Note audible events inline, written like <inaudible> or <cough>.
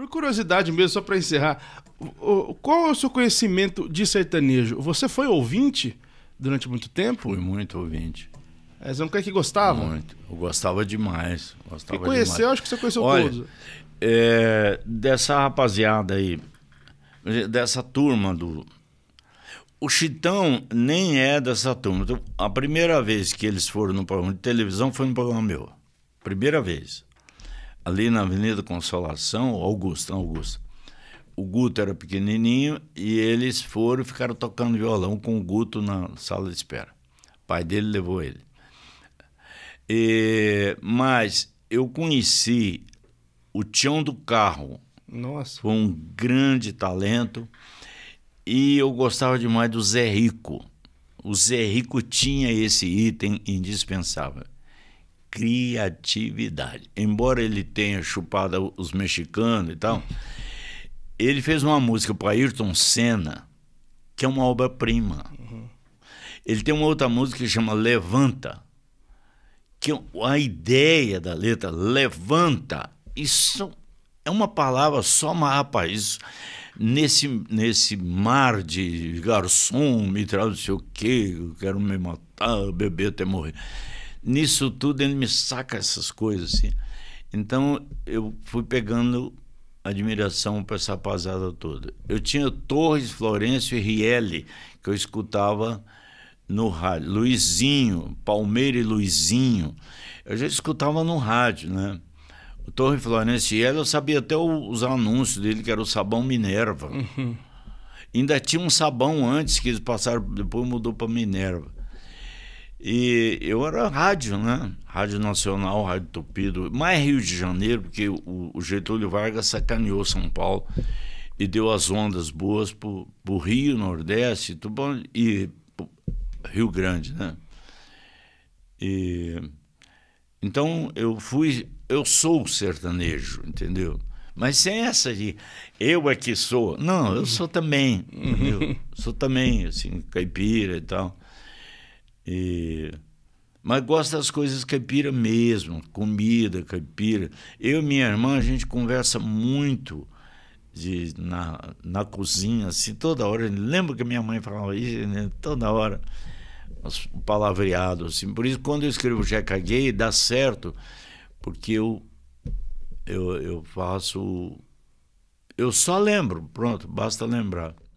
Por curiosidade mesmo, só para encerrar, qual é o seu conhecimento de sertanejo? Você foi ouvinte durante muito tempo? Fui muito ouvinte. É, você não quer que gostava? Muito. Eu gostava demais. Gostava e conheceu, demais. acho que você conheceu Olha, todos. É, dessa rapaziada aí, dessa turma do. O Chitão nem é dessa turma. Então, a primeira vez que eles foram no programa de televisão foi no programa meu. Primeira vez ali na Avenida Consolação, Augusto, Augusto. O Guto era pequenininho e eles foram e ficaram tocando violão com o Guto na sala de espera. O pai dele levou ele. E, mas eu conheci o Tião do Carro. Nossa. Foi um grande talento. E eu gostava demais do Zé Rico. O Zé Rico tinha esse item indispensável criatividade. Embora ele tenha chupado os mexicanos e tal, ele fez uma música para Ayrton Senna, que é uma obra-prima. Ele tem uma outra música que chama Levanta, que a ideia da letra levanta, isso é uma palavra só, mas isso, nesse, nesse mar de garçom, me traz não sei o quê, eu quero me matar, beber até morrer nisso tudo ele me saca essas coisas assim. Então eu fui pegando admiração para essa rapaziada toda. Eu tinha Torres, Florencio e Riel que eu escutava no rádio, Luizinho, Palmeira e Luizinho. Eu já escutava no rádio, né? O Torre Florencio e Riel eu sabia até os anúncios dele que era o sabão Minerva. Uhum. Ainda tinha um sabão antes que eles passaram, depois mudou para Minerva. E eu era rádio, né? Rádio Nacional, Rádio Tupido, mais Rio de Janeiro, porque o, Getúlio Vargas sacaneou São Paulo e deu as ondas boas pro, Rio, Nordeste bom e Rio Grande, né? E, então eu fui, eu sou sertanejo, entendeu? Mas sem essa de eu é que sou. Não, eu sou também, entendeu? <laughs> sou também, assim, caipira e tal. E... Mas gosto das coisas caipira mesmo, comida caipira. Eu e minha irmã, a gente conversa muito de, na, na cozinha, assim, toda hora. Lembro que minha mãe falava isso, né? toda hora, palavreado, assim. Por isso, quando eu escrevo Jeca Gay, dá certo, porque eu, eu, eu faço... Eu só lembro, pronto, basta lembrar.